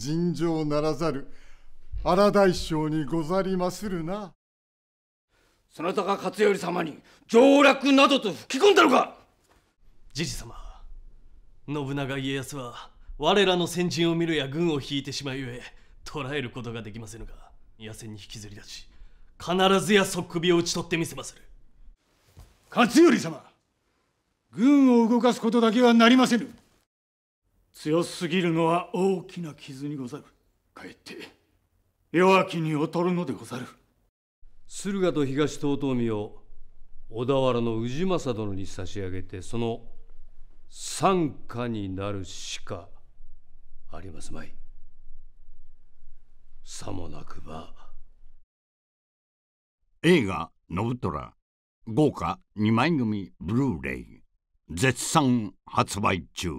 尋常ならざる荒大将にござりまするなそなたが勝頼様に上洛などと吹き込んだのかじじ様信長家康は我らの先陣を見るや軍を引いてしまいゆえ捕らえることができませぬが野戦に引きずり出し必ずや即首を討ち取ってみせまする勝頼様軍を動かすことだけはなりませぬ強すぎるのは大きな傷にござるかえって弱気に劣るのでござる駿河と東遠江を小田原の氏政殿に差し上げてその参加になるしかありますまいさもなくば映画「信虎」豪華2枚組ブルーレイ絶賛発売中